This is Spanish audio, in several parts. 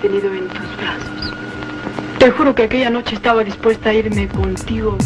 tenido en tus brazos. Te juro que aquella noche estaba dispuesta a irme contigo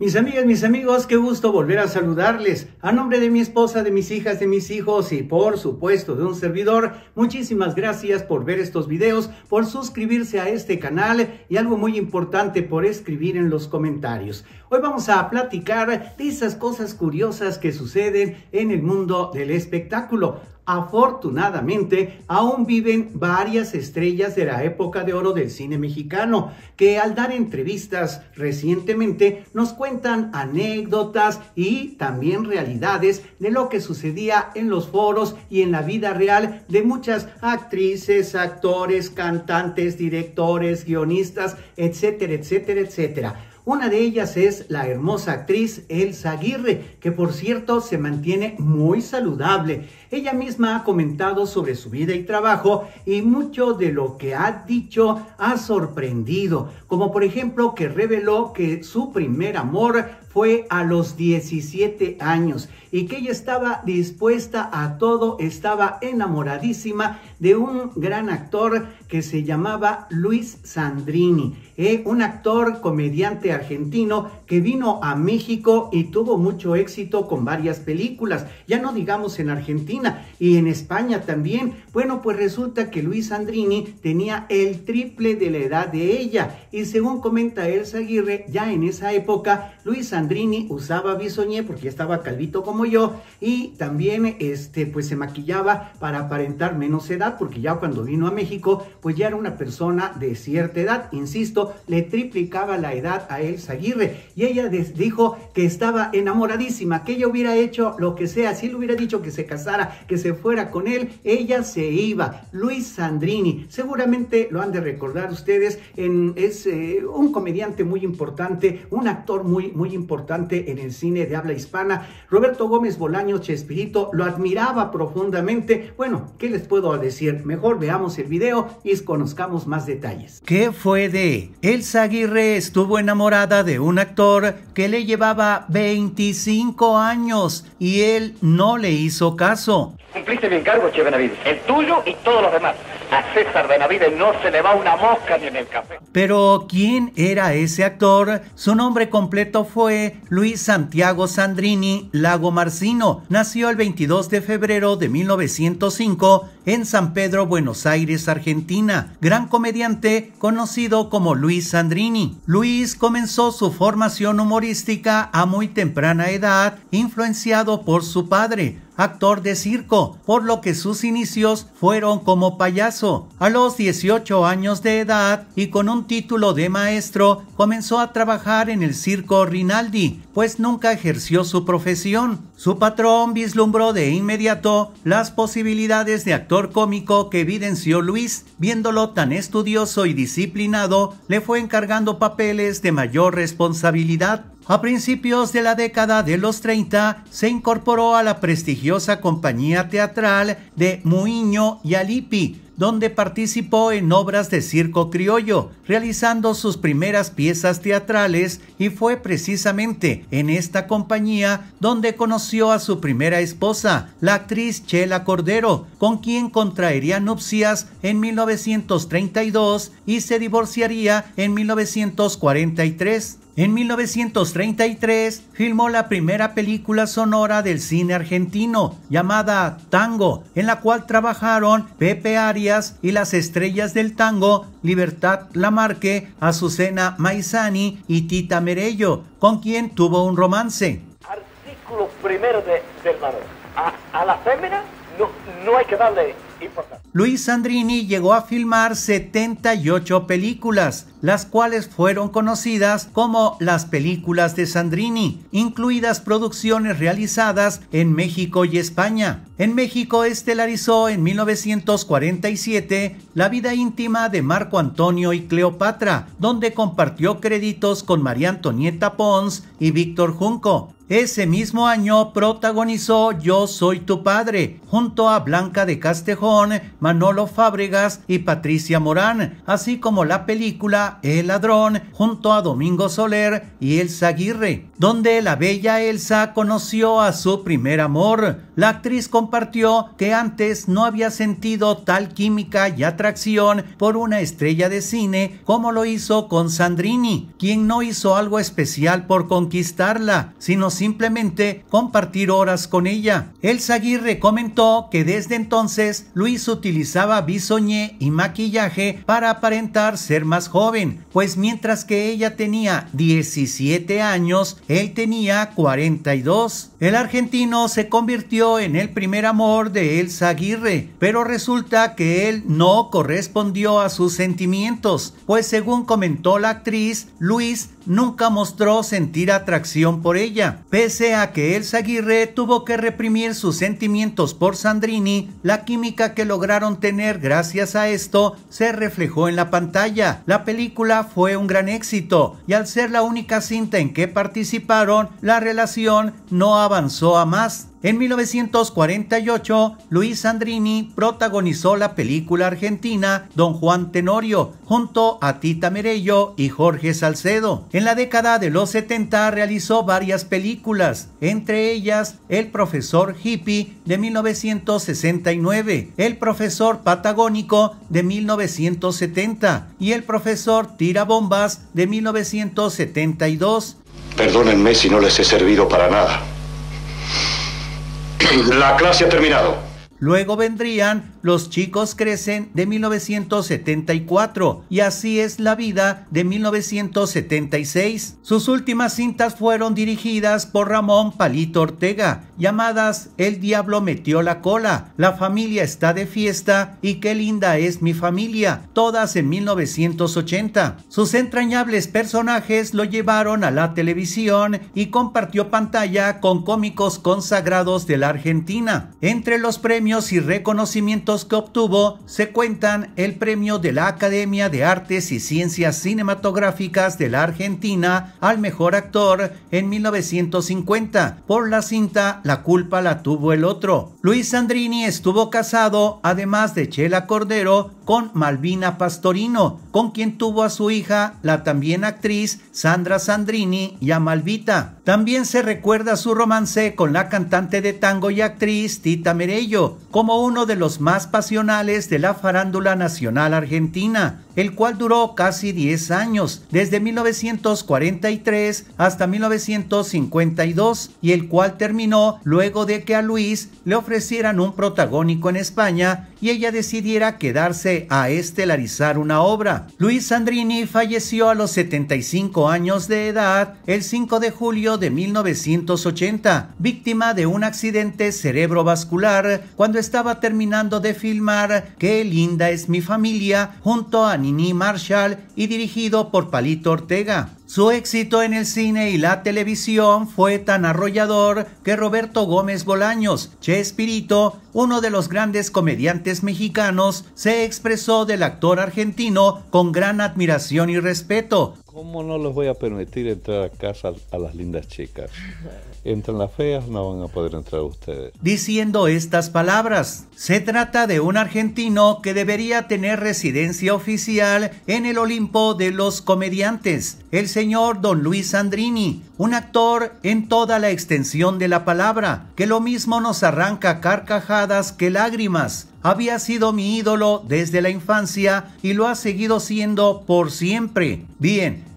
Mis amigas, mis amigos, qué gusto volver a saludarles. A nombre de mi esposa, de mis hijas, de mis hijos y por supuesto de un servidor, muchísimas gracias por ver estos videos, por suscribirse a este canal y algo muy importante por escribir en los comentarios. Hoy vamos a platicar de esas cosas curiosas que suceden en el mundo del espectáculo. Afortunadamente, aún viven varias estrellas de la época de oro del cine mexicano, que al dar entrevistas recientemente nos cuentan anécdotas y también realidades de lo que sucedía en los foros y en la vida real de muchas actrices, actores, cantantes, directores, guionistas, etcétera, etcétera, etcétera. Una de ellas es la hermosa actriz Elsa Aguirre, que por cierto se mantiene muy saludable. Ella misma ha comentado sobre su vida y trabajo y mucho de lo que ha dicho ha sorprendido, como por ejemplo que reveló que su primer amor fue a los 17 años y que ella estaba dispuesta a todo, estaba enamoradísima de un gran actor que se llamaba Luis Sandrini, eh, un actor comediante argentino que vino a México y tuvo mucho éxito con varias películas, ya no digamos en Argentina y en España también. Bueno, pues resulta que Luis Sandrini tenía el triple de la edad de ella y según comenta Elsa Aguirre, ya en esa época Luis Sandrini usaba bisoñé porque estaba calvito como yo y también este pues se maquillaba para aparentar menos edad porque ya cuando vino a México pues ya era una persona de cierta edad, insisto, le triplicaba la edad a él Elsa Aguirre y ella dijo que estaba enamoradísima, que ella hubiera hecho lo que sea, si él hubiera dicho que se casara, que se fuera con él, ella se iba. Luis Sandrini, seguramente lo han de recordar ustedes, es eh, un comediante muy importante, un actor muy, muy importante en el cine de habla hispana. Roberto Gómez Bolaño Chespirito lo admiraba profundamente. Bueno, ¿qué les puedo decir? Mejor veamos el video y conozcamos más detalles. ¿Qué fue de Elsa Aguirre? Estuvo enamorada de un actor que le llevaba 25 años y él no le hizo caso. Cumpliste mi encargo, Che el tuyo y todos los demás. A César Benavides no se le va una mosca ni en el café. Pero ¿quién era ese actor? Su nombre completo fue Luis Santiago Sandrini Lago Marcino. Nació el 22 de febrero de 1905 en San Pedro, Buenos Aires, Argentina. Gran comediante conocido como Luis Sandrini. Luis comenzó su formación humorística a muy temprana edad, influenciado por su padre actor de circo, por lo que sus inicios fueron como payaso. A los 18 años de edad y con un título de maestro, comenzó a trabajar en el circo Rinaldi, pues nunca ejerció su profesión. Su patrón vislumbró de inmediato las posibilidades de actor cómico que evidenció Luis, viéndolo tan estudioso y disciplinado, le fue encargando papeles de mayor responsabilidad. A principios de la década de los 30 se incorporó a la prestigiosa compañía teatral de Muiño y Alipi, donde participó en obras de circo criollo, realizando sus primeras piezas teatrales y fue precisamente en esta compañía donde conoció a su primera esposa, la actriz Chela Cordero, con quien contraería nupcias en 1932 y se divorciaría en 1943. En 1933 filmó la primera película sonora del cine argentino, llamada Tango, en la cual trabajaron Pepe Arias y las estrellas del tango Libertad Lamarque, Azucena Maizani y Tita Merello, con quien tuvo un romance. Artículo primero de, A, la fémina no hay que darle Luis Sandrini llegó a filmar 78 películas, las cuales fueron conocidas como las películas de Sandrini, incluidas producciones realizadas en México y España. En México estelarizó en 1947 La vida íntima de Marco Antonio y Cleopatra, donde compartió créditos con María Antonieta Pons y Víctor Junco. Ese mismo año protagonizó Yo Soy Tu Padre, junto a Blanca de Castejón, Manolo Fábregas y Patricia Morán, así como la película El Ladrón, junto a Domingo Soler y Elsa Aguirre, donde la bella Elsa conoció a su primer amor, la actriz compartió que antes no había sentido tal química y atracción por una estrella de cine como lo hizo con Sandrini, quien no hizo algo especial por conquistarla, sino simplemente compartir horas con ella. El Aguirre comentó que desde entonces Luis utilizaba bisoñé y maquillaje para aparentar ser más joven, pues mientras que ella tenía 17 años, él tenía 42. El argentino se convirtió en el primer amor de Elsa Aguirre, pero resulta que él no correspondió a sus sentimientos, pues según comentó la actriz, Luis nunca mostró sentir atracción por ella. Pese a que Elsa Aguirre tuvo que reprimir sus sentimientos por Sandrini, la química que lograron tener gracias a esto se reflejó en la pantalla. La película fue un gran éxito y al ser la única cinta en que participaron, la relación no avanzó a más. En 1948, Luis Sandrini protagonizó la película argentina Don Juan Tenorio, junto a Tita Merello y Jorge Salcedo. En la década de los 70 realizó varias películas, entre ellas El profesor hippie de 1969, El profesor patagónico de 1970 y El profesor Tira bombas de 1972. Perdónenme si no les he servido para nada. La clase ha terminado. Luego vendrían los chicos crecen de 1974 y así es la vida de 1976. Sus últimas cintas fueron dirigidas por Ramón Palito Ortega, llamadas El Diablo metió la cola, La familia está de fiesta y Qué linda es mi familia, todas en 1980. Sus entrañables personajes lo llevaron a la televisión y compartió pantalla con cómicos consagrados de la Argentina. Entre los premios y reconocimientos que obtuvo se cuentan el premio de la Academia de Artes y Ciencias Cinematográficas de la Argentina al mejor actor en 1950 por la cinta La culpa la tuvo el otro. Luis Sandrini estuvo casado, además de Chela Cordero, con Malvina Pastorino, con quien tuvo a su hija, la también actriz Sandra Sandrini y a Malvita. También se recuerda su romance con la cantante de tango y actriz Tita Merello, como uno de los más pasionales de la farándula nacional argentina, el cual duró casi 10 años, desde 1943 hasta 1952, y el cual terminó luego de que a Luis le ofrecieran un protagónico en España y ella decidiera quedarse a estelarizar una obra. Luis Sandrini falleció a los 75 años de edad el 5 de julio de 1980, víctima de un accidente cerebrovascular cuando estaba terminando de filmar Qué linda es mi familia junto a Marshall y dirigido por Palito Ortega. Su éxito en el cine y la televisión fue tan arrollador que Roberto Gómez Bolaños, Chespirito, uno de los grandes comediantes mexicanos, se expresó del actor argentino con gran admiración y respeto, ¿Cómo no les voy a permitir entrar a casa a las lindas chicas? Entran las feas, no van a poder entrar ustedes. Diciendo estas palabras, se trata de un argentino que debería tener residencia oficial en el Olimpo de los comediantes, el señor don Luis Andrini, un actor en toda la extensión de la palabra, que lo mismo nos arranca carcajadas que lágrimas había sido mi ídolo desde la infancia y lo ha seguido siendo por siempre. Bien,